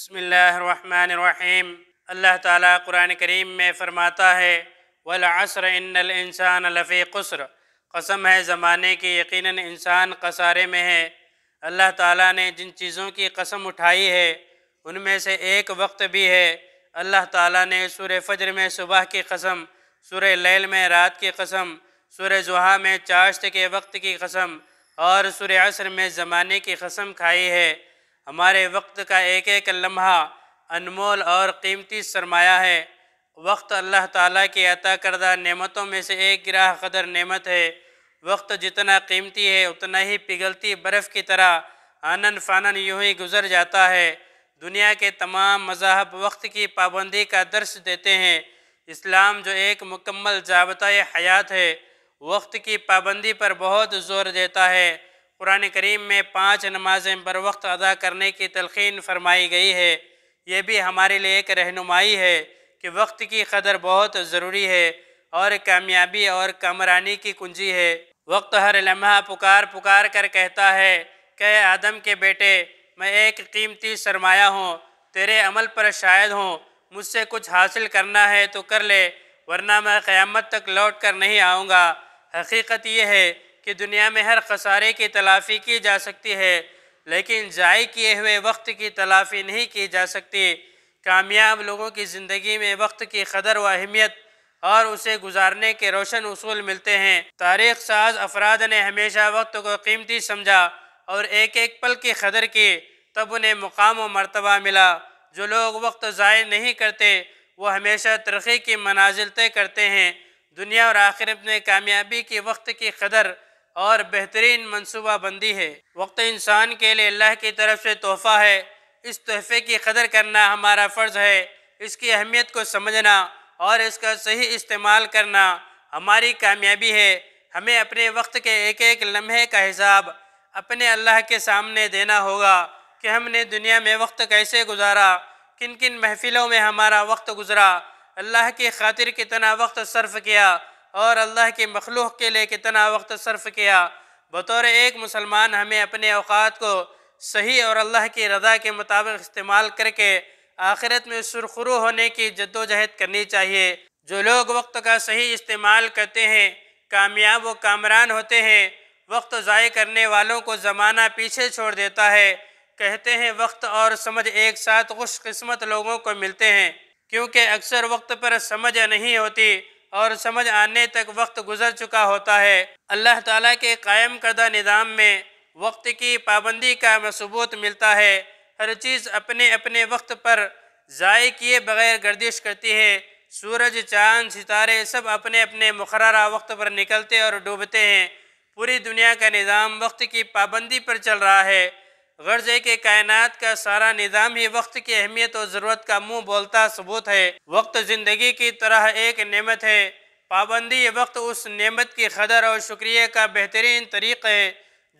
बसमीम अल्लाह ताला कुरान करीम में फ़रमाता है वल असर इनसान लफ़ी कसर कसम है ज़माने के यकीनन इंसान कसारे में है अल्लाह ताला ने जिन चीज़ों की कसम उठाई है उनमें से एक वक्त भी है अल्लाह ताला ने सूर फजर में सुबह की कसम सूर लैल में रात की कसम सूर जुहा में चाश्त के वक्त की कसम और सुर असर में ज़माने की कसम खाई है हमारे वक्त का एक एक लम्हा अनमोल और कीमती सरमाया है वक्त अल्लाह ताला की अता करदा नेमतों में से एक गिराह कदर नेमत है वक्त जितना कीमती है उतना ही पिघलती बर्फ़ की तरह आनन फानन यूँ ही गुज़र जाता है दुनिया के तमाम मजाहब वक्त की पाबंदी का दर्श देते हैं इस्लाम जो एक मुकम्मल जाबता हयात है वक्त की पाबंदी पर बहुत जोर देता है कुरान करीम में पाँच नमाजें बर वक्त अदा करने की तलखीन फरमाई गई है यह भी हमारे लिए एक रहनुमाई है कि वक्त की कदर बहुत ज़रूरी है और कामयाबी और कामरानी की कुंजी है वक्त हर लम्हा पुकार पुकार कर कहता है कह आदम के बेटे मैं एक कीमती सरमाया हूँ तेरे अमल पर शायद हूँ मुझसे कुछ हासिल करना है तो कर ले वरना मैं क़यामत तक लौट कर नहीं आऊँगा हकीकत यह है कि दुनिया में हर खसारे की तलाफ़ी की जा सकती है लेकिन ज़ाय किए हुए वक्त की तलाफ़ी नहीं की जा सकती कामयाब लोगों की ज़िंदगी में वक्त की कदर व अहमियत और उसे गुजारने के रोशन असूल मिलते हैं तारीख साज अफराद ने हमेशा वक्त को कीमती समझा और एक एक पल की कदर की तब उन्हें मुकाम व मरतबा मिला जो लोग वक्त ज़ाय नहीं करते वो हमेशा तरक्की की मनाजिल तय करते हैं दुनिया और आखिरत में कामयाबी की वक्त की कदर और बेहतरीन मनसूबा बंदी है वक्त इंसान के लिए अल्लाह की तरफ से तोहफ़ा है इस तोहफे की कदर करना हमारा फ़र्ज़ है इसकी अहमियत को समझना और इसका सही इस्तेमाल करना हमारी कामयाबी है हमें अपने वक्त के एक एक लम्हे का हिसाब अपने अल्लाह के सामने देना होगा कि हमने दुनिया में वक्त कैसे गुजारा किन किन महफ़िलों में हमारा वक्त गुजरा अल्लाह की खातिर कितना वक्त सर्फ किया और अल्लाह के मखलूक़ के लिए कितना वक्त सर्फ किया बतौर एक मुसलमान हमें अपने अवकात को सही और अल्लाह की रजा के मुताबिक इस्तेमाल करके आखिरत में सुरखरू होने की जद्दोजहद करनी चाहिए जो लोग वक्त का सही इस्तेमाल करते हैं कामयाब व कामरान होते हैं वक्त ज़ाय करने वालों को ज़माना पीछे छोड़ देता है कहते हैं वक्त और समझ एक साथ खुशकस्मत लोगों को मिलते हैं क्योंकि अक्सर वक्त पर समझ नहीं होती और समझ आने तक वक्त गुजर चुका होता है अल्लाह ताला के कायम करदा निज़ाम में वक्त की पाबंदी का मसबूत मिलता है हर चीज़ अपने अपने वक्त पर ज़ाय किए बगैर गर्दिश करती है सूरज चांद सितारे सब अपने अपने मुकर्रा वक्त पर निकलते और डूबते हैं पूरी दुनिया का निज़ाम वक्त की पाबंदी पर चल रहा है गर्ज के कायनात का सारा निज़ाम ही वक्त की अहमियत और ज़रूरत का मुँह बोलता सबूत है वक्त ज़िंदगी की तरह एक नमत है पाबंदी वक्त उस नमत की कदर और शुक्रिया का बेहतरीन तरीक़ है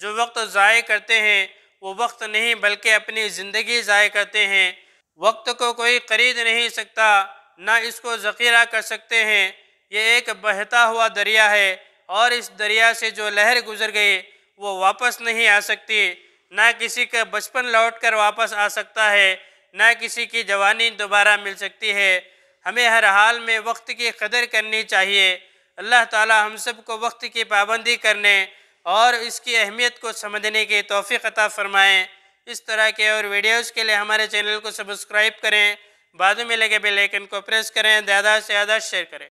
जो वक्त ज़ाय करते हैं वो वक्त नहीं बल्कि अपनी ज़िंदगी ज़ाय करते हैं वक्त को कोई खरीद नहीं सकता ना इसको ज़ख़ीरा कर सकते हैं ये एक बहता हुआ दरिया है और इस दरिया से जो लहर गुजर गई वो वापस नहीं आ सकती ना किसी का बचपन लौट कर वापस आ सकता है ना किसी की जवानी दोबारा मिल सकती है हमें हर हाल में वक्त की कदर करनी चाहिए अल्लाह ताला हम सब को वक्त की पाबंदी करने और इसकी अहमियत को समझने की तोफ़ी अता फ़रमाएँ इस तरह के और वीडियोज़ के लिए हमारे चैनल को सब्सक्राइब करें बाद में लगे बेलैकन को प्रेस करें ज़्यादा से ज़्यादा शेयर करें